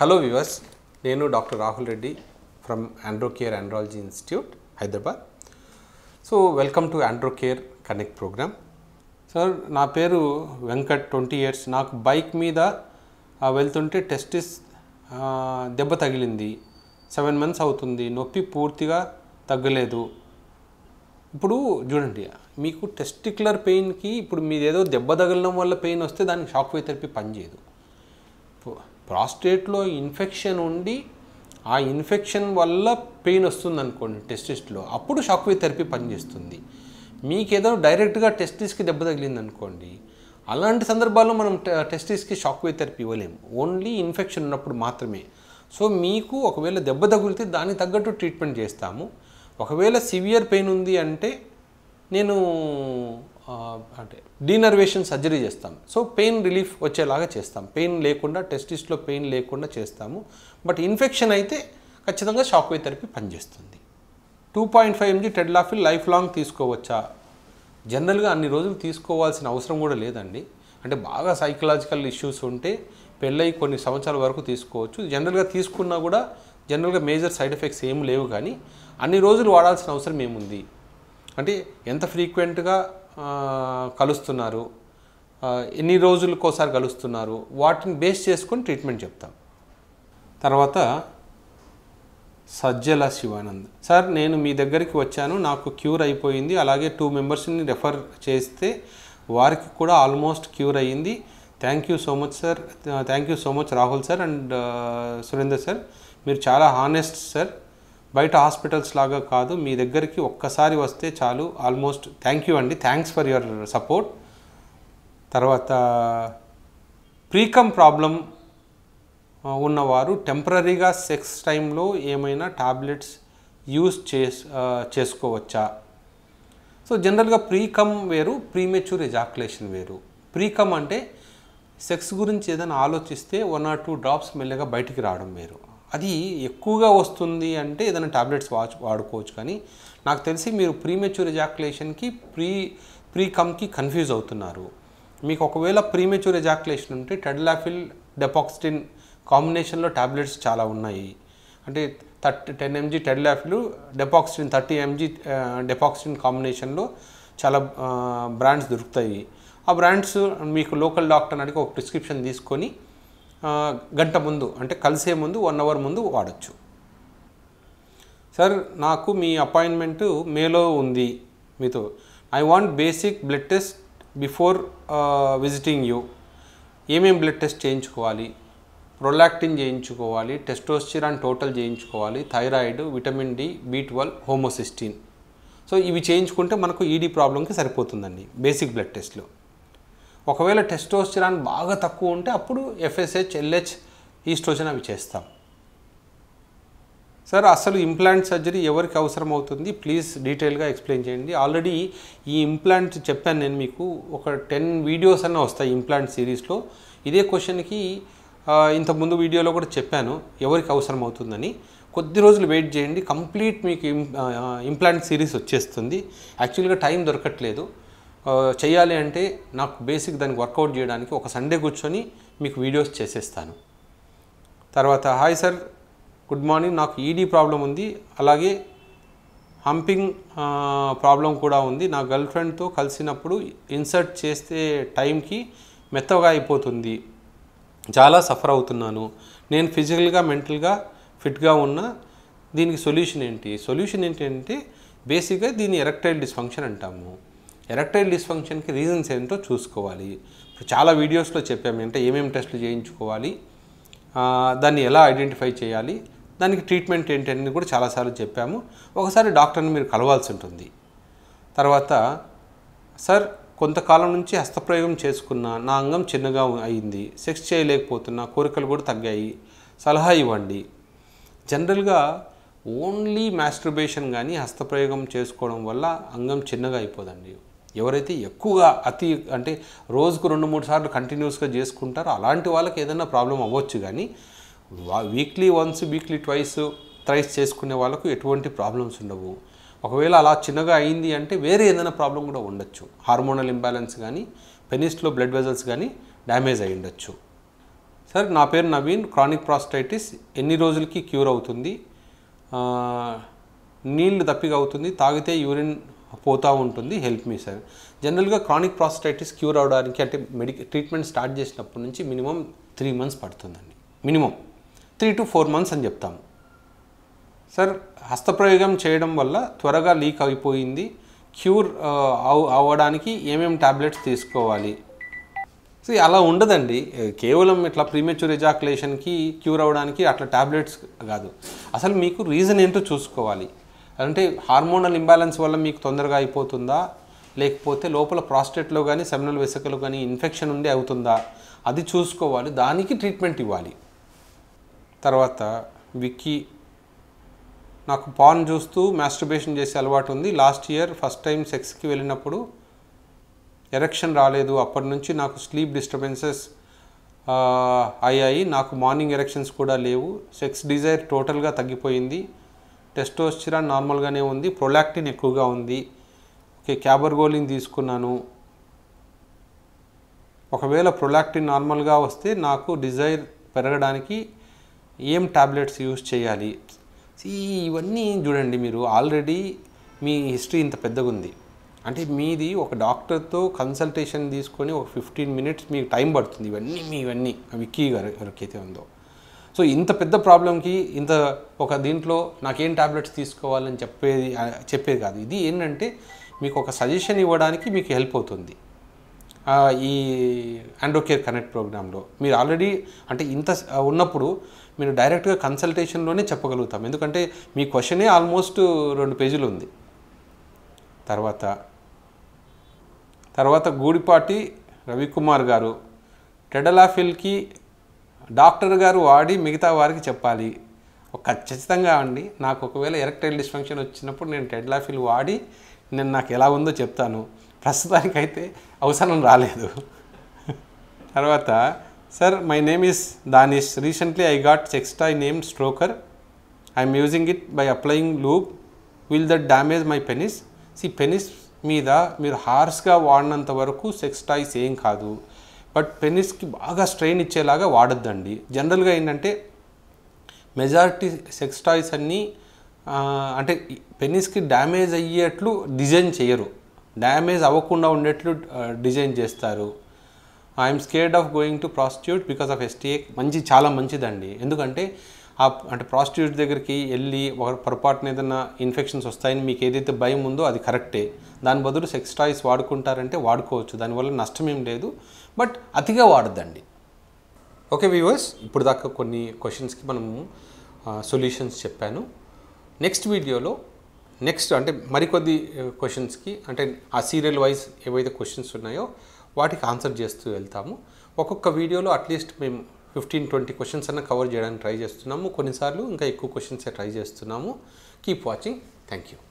hello viewers నేను doctor Rahul Reddy from Androcare andrology institute Hyderabad so welcome to Androcare connect program sir నా పేరు Venkat twenty years నాకు bike మీద వెళ్తుంటే టెస్టిస్ దెబ్బ తగిలింది సెవెన్ మంత్స్ అవుతుంది నొప్పి పూర్తిగా తగ్గలేదు ఇప్పుడు చూడండి మీకు టెస్టిక్యులర్ పెయిన్కి ఇప్పుడు మీరు ఏదో దెబ్బ తగలడం వల్ల పెయిన్ వస్తే దానికి షాక్ వే థెరపీ పనిచేయదు ప్రాస్టేట్లో ఇన్ఫెక్షన్ ఉండి ఆ ఇన్ఫెక్షన్ వల్ల పెయిన్ వస్తుంది అనుకోండి టెస్టిస్ట్లో అప్పుడు వే థెరపీ పనిచేస్తుంది మీకేదో డైరెక్ట్గా టెస్టిస్కి దెబ్బ తగిలింది అనుకోండి అలాంటి సందర్భాల్లో మనం టెస్టిస్కి వే థెరపీ ఇవ్వలేము ఓన్లీ ఇన్ఫెక్షన్ ఉన్నప్పుడు మాత్రమే సో మీకు ఒకవేళ దెబ్బ తగిలితే దానికి తగ్గట్టు ట్రీట్మెంట్ చేస్తాము ఒకవేళ సివియర్ పెయిన్ ఉంది అంటే నేను అంటే డీనర్వేషన్ సర్జరీ చేస్తాం సో పెయిన్ రిలీఫ్ వచ్చేలాగా చేస్తాం పెయిన్ లేకుండా టెస్టిస్లో పెయిన్ లేకుండా చేస్తాము బట్ ఇన్ఫెక్షన్ అయితే ఖచ్చితంగా వే థెరపీ పనిచేస్తుంది two point five mg tadalafil life long తీసుకోవచ్చా జనరల్గా అన్ని రోజులు తీసుకోవాల్సిన అవసరం కూడా లేదండి అంటే బాగా సైకలాజికల్ ఇష్యూస్ ఉంటే పెళ్ళై కొన్ని సంవత్సరాల వరకు తీసుకోవచ్చు జనరల్గా తీసుకున్నా కూడా జనరల్గా మేజర్ సైడ్ ఎఫెక్ట్స్ ఏమి లేవు కానీ అన్ని రోజులు వాడాల్సిన అవసరం ఏముంది అంటే ఎంత ఫ్రీక్వెంట్గా కలుస్తున్నారు ఎన్ని రోజులకోసారి కలుస్తున్నారు వాటిని బేస్ చేసుకుని ట్రీట్మెంట్ చెప్తాం తర్వాత సజ్జల శివానంద్ సార్ నేను మీ దగ్గరికి వచ్చాను నాకు క్యూర్ అయిపోయింది అలాగే టూ మెంబర్స్ని రెఫర్ చేస్తే వారికి కూడా ఆల్మోస్ట్ క్యూర్ అయ్యింది thank you so much sir thank you so much Rahul sir and Surender sir మీరు చాలా హానెస్ట్ సార్ బయట హాస్పిటల్స్ లాగా కాదు మీ దగ్గరికి ఒక్కసారి వస్తే చాలు ఆల్మోస్ట్ థ్యాంక్ యూ అండి థ్యాంక్స్ ఫర్ యువర్ సపోర్ట్ తర్వాత ప్రీకమ్ ప్రాబ్లం ఉన్నవారు టెంపరీగా సెక్స్ టైంలో ఏమైనా టాబ్లెట్స్ యూస్ చేస్ చేసుకోవచ్చా సో జనరల్గా ప్రీకమ్ వేరు ప్రీమెచ్యూర్ ఎజాక్యులేషన్ వేరు ప్రీకమ్ అంటే సెక్స్ గురించి ఏదైనా ఆలోచిస్తే వన్ ఆర్ టూ డ్రాప్స్ మెల్లగా బయటికి రావడం వేరు అది ఎక్కువగా వస్తుంది అంటే ఏదైనా టాబ్లెట్స్ వాడుకోవచ్చు కానీ నాకు తెలిసి మీరు ప్రీమెచ్యూర్ ఎజాక్యులేషన్కి ప్రీ ప్రీ కమ్కి కన్ఫ్యూజ్ అవుతున్నారు మీకు ఒకవేళ ప్రీమెచ్యూర్ ఎజాక్యులేషన్ ఉంటే టెడ్లాఫిల్ డెపాక్సిటిన్ కాంబినేషన్లో టాబ్లెట్స్ చాలా ఉన్నాయి అంటే thirty ten mg tadalafil dapoxetine thirty mg dapoxetine కాంబినేషన్లో చాలా బ్రాండ్స్ దొరుకుతాయి ఆ బ్రాండ్స్ మీకు లోకల్ డాక్టర్ అడిగి ఒక ప్రిస్క్రిప్షన్ తీసుకొని గంట ముందు అంటే కలిసే ముందు వన్ అవర్ ముందు వాడచ్చు సార్ నాకు మీ అపాయింట్మెంట్ మేలో ఉంది మీతో I want basic blood test before visiting you ఏమేమి బ్లడ్ టెస్ట్ చేయించుకోవాలి ప్రొలాక్టిన్ చేయించుకోవాలి టెస్టోస్టిరాన్ టోటల్ చేయించుకోవాలి thyroid vitamin D B twelve homocysteine so ఇవి చేయించుకుంటే మనకు ఈడీ e ప్రాబ్లంకి సరిపోతుందండి బేసిక్ బ్లడ్ టెస్ట్లో ఒకవేళ టెస్టోస్టిరాన్ బాగా తక్కువ ఉంటే అప్పుడు ఎఫ్ఎస్హెచ్ ఎల్హెచ్ ఈస్ట్రోజన్ అవి చేస్తాం సార్ అసలు ఇంప్లాంట్ సర్జరీ ఎవరికి అవసరం అవుతుంది ప్లీజ్ డీటెయిల్గా ఎక్స్ప్లెయిన్ చేయండి ఆల్రెడీ ఈ ఇంప్లాంట్ చెప్పాను నేను మీకు ఒక టెన్ వీడియోస్ అన్న వస్తాయి ఇంప్లాంట్ సిరీస్లో ఇదే క్వశ్చన్కి ఇంత ముందు వీడియోలో కూడా చెప్పాను ఎవరికి అవసరం అవుతుందని కొద్ది రోజులు వెయిట్ చేయండి కంప్లీట్ మీకు ఇంప్లాంట్ సిరీస్ వచ్చేస్తుంది యాక్చువల్గా టైం దొరకట్లేదు చేయాలి అంటే నాకు బేసిక్ దానికి వర్కౌట్ చేయడానికి ఒక సండే కూర్చొని మీకు వీడియోస్ చేసేస్తాను తర్వాత హాయ్ సార్ గుడ్ మార్నింగ్ నాకు ఈడీ ప్రాబ్లం ఉంది అలాగే హంపింగ్ ప్రాబ్లం కూడా ఉంది నా గర్ల్ ఫ్రెండ్తో కలిసినప్పుడు ఇన్సర్ట్ చేస్తే టైంకి మెత్తగా అయిపోతుంది చాలా సఫర్ అవుతున్నాను నేను ఫిజికల్గా మెంటల్గా ఫిట్గా ఉన్న దీనికి సొల్యూషన్ ఏంటి సొల్యూషన్ ఏంటంటే బేసిక్గా దీన్ని ఎరెక్టైల్ డిస్ఫంక్షన్ అంటాము ఎరెక్టైల్ డిస్ఫంక్షన్కి రీజన్స్ ఏంటో చూసుకోవాలి ఇప్పుడు చాలా వీడియోస్లో చెప్పాము అంటే ఏమేమి టెస్టులు చేయించుకోవాలి దాన్ని ఎలా ఐడెంటిఫై చేయాలి దానికి ట్రీట్మెంట్ ఏంటి అనేది కూడా చాలాసార్లు చెప్పాము ఒకసారి డాక్టర్ని మీరు కలవాల్సి ఉంటుంది తర్వాత సార్ కొంతకాలం నుంచి హస్తప్రయోగం చేసుకున్నా నా అంగం చిన్నగా అయింది సెక్స్ చేయలేకపోతున్నా కోరికలు కూడా తగ్గాయి సలహా ఇవ్వండి జనరల్గా ఓన్లీ మాస్టర్బేషన్ కానీ హస్తప్రయోగం చేసుకోవడం వల్ల అంగం చిన్నగా అయిపోదండి ఎవరైతే ఎక్కువగా అతి అంటే రోజుకు రెండు మూడు సార్లు కంటిన్యూస్గా చేసుకుంటారో అలాంటి వాళ్ళకి ఏదైనా ప్రాబ్లం అవ్వచ్చు కానీ weekly once weekly twice thrice చేసుకునే వాళ్ళకు ఎటువంటి ప్రాబ్లమ్స్ ఉండవు ఒకవేళ అలా చిన్నగా అయింది అంటే వేరే ఏదైనా ప్రాబ్లం కూడా ఉండొచ్చు హార్మోనల్ ఇంబ్యాలెన్స్ కానీ పెనిస్ట్లో బ్లడ్ వెజల్స్ కానీ డ్యామేజ్ అయి ఉండొచ్చు సార్ నా పేరు నవీన్ క్రానిక్ ప్రాస్టైటిస్ ఎన్ని రోజులకి క్యూర్ అవుతుంది నీళ్ళు తప్పిగా అవుతుంది తాగితే యూరిన్ పోతూ ఉంటుంది హెల్ప్ మీ సార్ జనరల్గా క్రానిక్ ప్రాస్టైటిస్ క్యూర్ అవడానికి అంటే మెడి ట్రీట్మెంట్ స్టార్ట్ చేసినప్పటి నుంచి మినిమం త్రీ మంత్స్ పడుతుందండి minimum three to four months అని చెప్తాము సార్ హస్తప్రయోగం చేయడం వల్ల త్వరగా లీక్ అయిపోయింది క్యూర్ అవ్వడానికి ఏమేమి ట్యాబ్లెట్స్ తీసుకోవాలి సో అలా ఉండదండి కేవలం ఇట్లా ప్రీమేచ్యూర్ ఎజాక్యులేషన్కి క్యూర్ అవ్వడానికి అట్లా ట్యాబ్లెట్స్ కాదు అసలు మీకు రీజన్ ఏంటో చూసుకోవాలి అంటే హార్మోనల్ ఇంబ్యాలెన్స్ వల్ల మీకు తొందరగా అయిపోతుందా లేకపోతే లోపల ప్రాస్టేట్లో కానీ సెమినల్ వెసకలు కానీ ఇన్ఫెక్షన్ ఉండి అవుతుందా అది చూసుకోవాలి దానికి ట్రీట్మెంట్ ఇవ్వాలి తర్వాత విక్కీ నాకు పాన్ చూస్తూ మాస్టర్బేషన్ చేసే అలవాటు ఉంది లాస్ట్ ఇయర్ ఫస్ట్ టైం సెక్స్కి వెళ్ళినప్పుడు ఎరక్షన్ రాలేదు అప్పటి నుంచి నాకు స్లీప్ డిస్టర్బెన్సెస్ అయ్యాయి నాకు మార్నింగ్ ఎరక్షన్స్ కూడా లేవు సెక్స్ డిజైర్ టోటల్గా తగ్గిపోయింది టెస్టోస్చిరా నార్మల్గానే ఉంది ప్రొలాక్టిన్ ఎక్కువగా ఉంది ఓకే క్యాబర్గోలిన్ తీసుకున్నాను ఒకవేళ ప్రొలాక్టిన్ నార్మల్గా వస్తే నాకు డిజైర్ పెరగడానికి ఏం టాబ్లెట్స్ యూజ్ చేయాలి ఇవన్నీ చూడండి మీరు ఆల్రెడీ మీ హిస్టరీ ఇంత పెద్దగా ఉంది అంటే మీది ఒక డాక్టర్తో కన్సల్టేషన్ తీసుకొని ఒక ఫిఫ్టీన్ మినిట్స్ మీకు టైం పడుతుంది ఇవన్నీ మీ ఇవన్నీ విక్కీ గారు ఎవరికైతే ఉందో సో ఇంత పెద్ద ప్రాబ్లంకి ఇంత ఒక దీంట్లో నాకేం టాబ్లెట్స్ తీసుకోవాలని చెప్పేది చెప్పేది కాదు ఇది ఏంటంటే మీకు ఒక సజెషన్ ఇవ్వడానికి మీకు హెల్ప్ అవుతుంది ఈ ఆండ్రోకేర్ కనెక్ట్ ప్రోగ్రాంలో మీరు ఆల్రెడీ అంటే ఇంత ఉన్నప్పుడు మీరు డైరెక్ట్గా కన్సల్టేషన్లోనే చెప్పగలుగుతాం ఎందుకంటే మీ క్వశ్చనే ఆల్మోస్ట్ రెండు పేజీలు ఉంది తర్వాత తర్వాత గూడిపాటి రవికుమార్ గారు టెడలాఫిల్కి డాక్టర్ గారు వాడి మిగతా వారికి చెప్పాలి ఖచ్చితంగా అండి నాకు ఒకవేళ ఎరెక్టైల్ డిస్ఫంక్షన్ వచ్చినప్పుడు నేను టెడ్లాఫిల్ వాడి నేను నాకు ఎలా ఉందో చెప్తాను ప్రస్తుతానికైతే అవసరం రాలేదు తర్వాత sir my name is Danish recently I got extra name stroker I'm using it by applying lube will that damage my penis సి పెనిస్ మీద మీరు హార్స్గా వాడినంత వరకు సెక్స్ టాయ్స్ ఏం కాదు బట్ పెనిస్కి బాగా స్ట్రెయిన్ ఇచ్చేలాగా వాడొద్దండి జనరల్గా ఏంటంటే మెజారిటీ సెక్స్ టాయ్స్ అన్నీ అంటే పెనిస్కి డ్యామేజ్ అయ్యేట్లు డిజైన్ చేయరు డ్యామేజ్ అవ్వకుండా ఉండేట్లు డిజైన్ చేస్తారు I'm scared of going to prostitute because of STA మంచి చాలా మంచిదండి ఎందుకంటే ఆ అంటే ప్రాస్టిట్యూట్ దగ్గరికి వెళ్ళి ఒక పొరపాటున ఏదైనా ఇన్ఫెక్షన్స్ వస్తాయని మీకు ఏదైతే భయం ఉందో అది కరెక్టే దాని బదులు సెక్స్ టాయిస్ వాడుకుంటారంటే వాడుకోవచ్చు దానివల్ల నష్టం ఏం లేదు బట్ అతిగా వాడద్దండి ఓకే వ్యూవర్స్ ఇప్పుడు దాకా కొన్ని క్వశ్చన్స్కి మనము సొల్యూషన్స్ చెప్పాను నెక్స్ట్ వీడియోలో నెక్స్ట్ అంటే మరికొద్ది క్వశ్చన్స్కి అంటే ఆ సీరియల్ వైజ్ ఏవైతే క్వశ్చన్స్ ఉన్నాయో వాటికి ఆన్సర్ చేస్తూ వెళ్తాము ఒక్కొక్క వీడియోలో అట్లీస్ట్ మేము ఫిఫ్టీన్ ట్వంటీ క్వశ్చన్స్ అన్న కవర్ చేయడానికి ట్రై చేస్తున్నాము కొన్నిసార్లు ఇంకా ఎక్కువ క్వశ్చన్సే ట్రై చేస్తున్నాము కీప్ వాచింగ్ థ్యాంక్ యూ